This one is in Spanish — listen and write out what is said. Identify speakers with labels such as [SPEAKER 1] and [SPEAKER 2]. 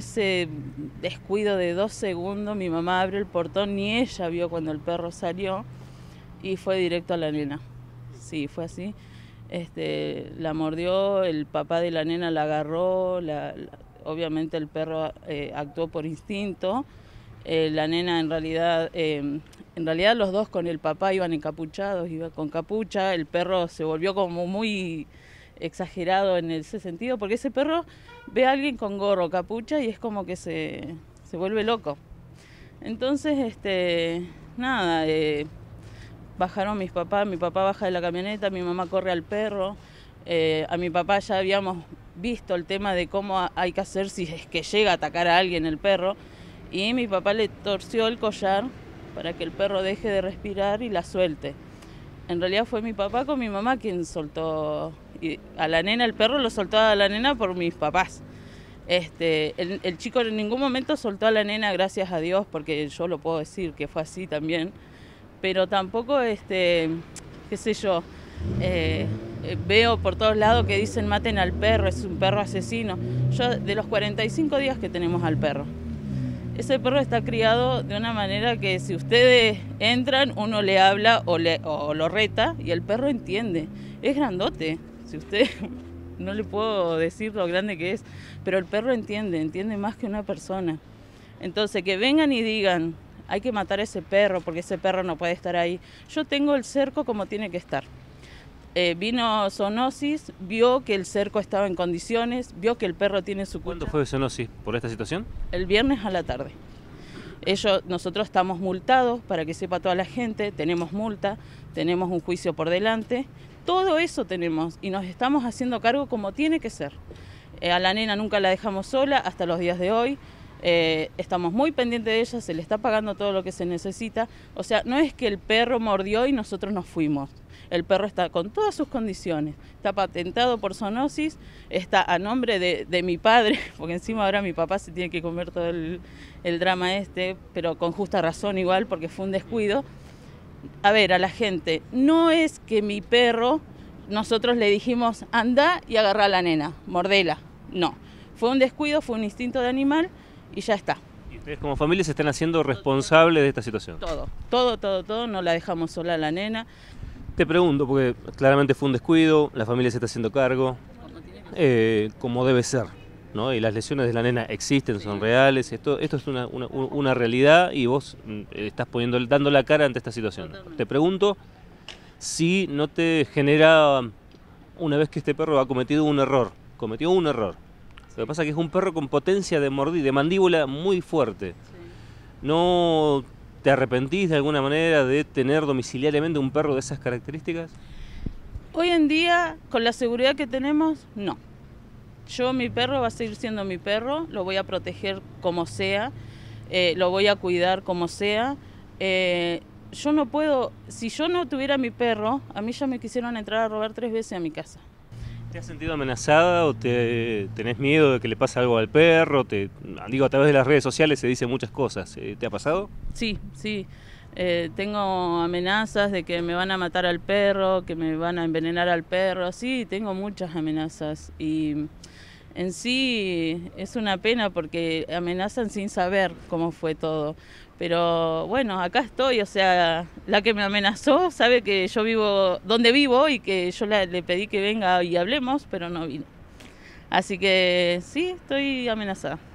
[SPEAKER 1] Ese descuido de dos segundos, mi mamá abrió el portón y ella vio cuando el perro salió y fue directo a la nena. Sí, fue así. Este, la mordió, el papá de la nena la agarró, la, obviamente el perro eh, actuó por instinto. Eh, la nena en realidad, em, en realidad los dos con el papá iban encapuchados, iba con capucha, el perro se volvió como muy exagerado en ese sentido, porque ese perro ve a alguien con gorro, capucha y es como que se, vuelve loco. Entonces, este, nada, eh, bajaron mis papás, mi papá baja de la camioneta, mi mamá corre al perro, eh, a mi papá ya habíamos visto el tema de cómo hay que hacer si es que llega a atacar a alguien el perro, y mi papá le torció el collar para que el perro deje de respirar y la suelte. En realidad fue mi papá con mi mamá quien soltó a la nena, el perro lo soltó a la nena por mis papás. Este, el, chico en ningún momento soltó a la nena, gracias a Dios, porque yo lo puedo decir que fue así también. Pero tampoco, este, qué sé yo, eh, eh, veo por todos lados que dicen maten al perro, es un perro asesino. Yo, de los 45 días que tenemos al perro, ese perro está criado de una manera que si ustedes entran, uno le habla o, le, o lo reta y el perro entiende. Es grandote, si usted no le puedo decir lo grande que es, pero el perro entiende, entiende más que una persona. Entonces, que vengan y digan, hay que matar a ese perro porque ese perro no puede estar ahí. Yo tengo el cerco como tiene que estar. Eh, vino zoonosis, vio que el cerco estaba en condiciones, vio que el perro tiene su... ¿Cuándo
[SPEAKER 2] fue zoonosis por esta situación?
[SPEAKER 1] El viernes a la tarde. nosotros estamos multados, para que sepa toda la gente, tenemos multa, tenemos un juicio por delante, todo eso tenemos y nos estamos haciendo cargo como tiene que ser. Eh, a la nena nunca la dejamos sola hasta los días de hoy. Eh, estamos muy pendientes de ella, se le está pagando todo lo que se necesita. O sea, no es que el perro mordió y nosotros nos fuimos. El perro está con todas sus condiciones, está patentado por zoonosis, está a nombre de, mi padre, porque encima ahora mi papá se tiene que comer todo el, el drama este, pero con justa razón igual, porque fue un descuido. A ver, a la gente, no es que mi perro, nosotros le dijimos, anda y agarra a la nena, mordela. No, fue un descuido, fue un instinto de animal y ya está.
[SPEAKER 2] como familia se están haciendo responsables de esta situación? Todo,
[SPEAKER 1] todo, todo, todo, no la dejamos sola a la nena.
[SPEAKER 2] Te pregunto, porque claramente fue un descuido, la familia se está haciendo cargo, eh, como debe ser, ¿no? Y las lesiones de la nena existen, son reales, esto, esto es una, realidad y vos mm, estás poniendo, dando la cara ante esta situación. Te pregunto si no te genera, una vez que este perro ha cometido un error, cometió un error, lo que pasa es que es un perro con potencia de mordida, de mandíbula muy fuerte. No ¿Te arrepentís de alguna manera de tener domiciliariamente un perro de esas características?
[SPEAKER 1] Hoy en día, con la seguridad que tenemos, no. Yo, mi perro va a seguir siendo mi perro, lo voy a proteger como sea, eh, lo voy a cuidar como sea. Eh, yo no puedo, si yo no tuviera mi perro, a mí ya me quisieron entrar a robar tres veces a mi casa.
[SPEAKER 2] ¿Te has sentido amenazada o te, tenés miedo de que le pase algo al perro? Te, digo, a través de las redes sociales se dicen muchas cosas. ¿eh? ¿Te ha pasado?
[SPEAKER 1] Sí, sí. Eh, tengo amenazas de que me van a matar al perro, que me van a envenenar al perro. Sí, tengo muchas amenazas. Y en sí es una pena porque amenazan sin saber cómo fue todo. Pero bueno, acá estoy, o sea, la que me amenazó sabe que yo vivo donde vivo y que yo le pedí que venga y hablemos, pero no vino. Así que sí, estoy amenazada.